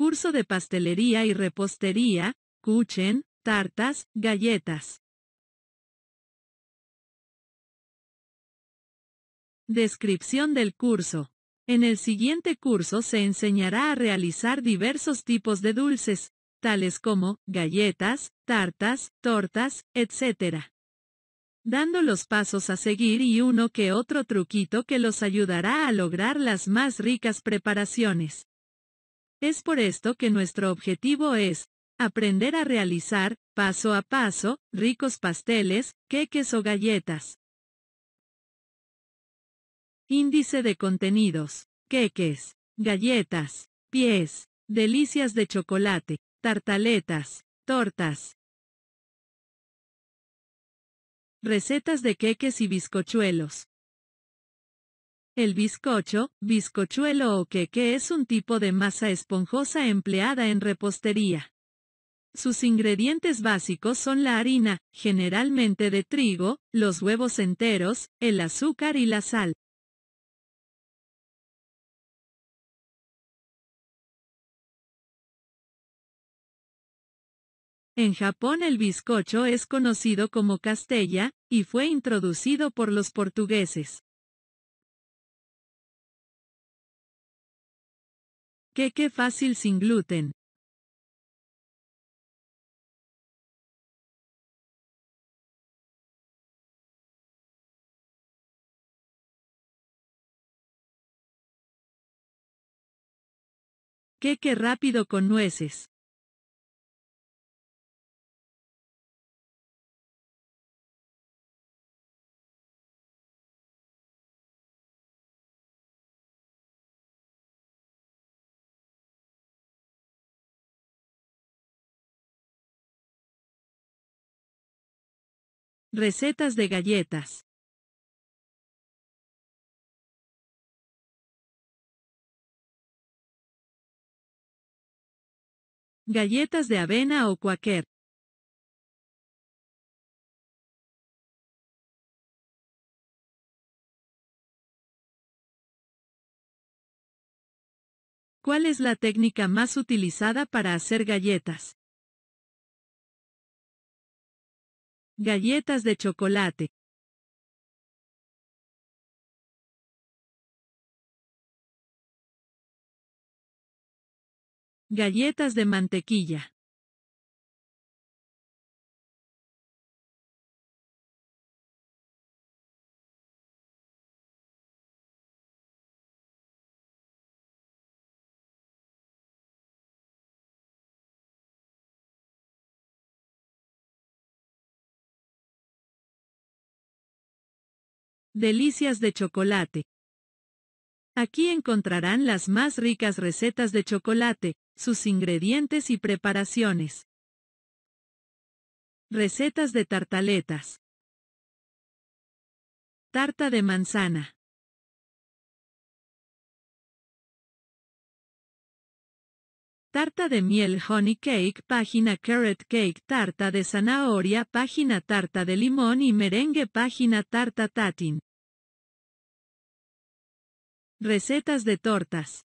Curso de pastelería y repostería, cuchen, tartas, galletas. Descripción del curso. En el siguiente curso se enseñará a realizar diversos tipos de dulces, tales como galletas, tartas, tortas, etc. Dando los pasos a seguir y uno que otro truquito que los ayudará a lograr las más ricas preparaciones. Es por esto que nuestro objetivo es aprender a realizar, paso a paso, ricos pasteles, queques o galletas. Índice de contenidos. Queques, galletas, pies, delicias de chocolate, tartaletas, tortas. Recetas de queques y bizcochuelos. El bizcocho, bizcochuelo o queque es un tipo de masa esponjosa empleada en repostería. Sus ingredientes básicos son la harina, generalmente de trigo, los huevos enteros, el azúcar y la sal. En Japón el bizcocho es conocido como castella, y fue introducido por los portugueses. qué fácil sin gluten. qué rápido con nueces. Recetas de galletas. Galletas de avena o cuaquer. ¿Cuál es la técnica más utilizada para hacer galletas? Galletas de chocolate. Galletas de mantequilla. Delicias de chocolate. Aquí encontrarán las más ricas recetas de chocolate, sus ingredientes y preparaciones. Recetas de tartaletas. Tarta de manzana. Tarta de miel honey cake, página carrot cake, tarta de zanahoria, página tarta de limón y merengue, página tarta tatin. Recetas de tortas.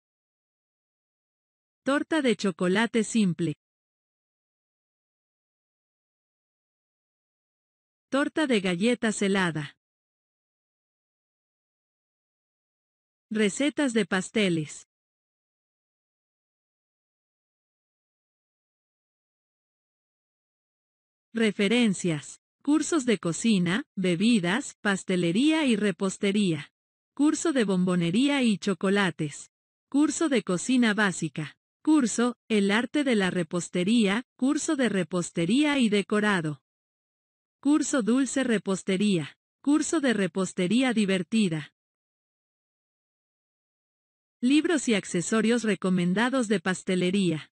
Torta de chocolate simple. Torta de galletas helada. Recetas de pasteles. Referencias. Cursos de cocina, bebidas, pastelería y repostería. Curso de bombonería y chocolates. Curso de cocina básica. Curso, el arte de la repostería, curso de repostería y decorado. Curso dulce repostería. Curso de repostería divertida. Libros y accesorios recomendados de pastelería.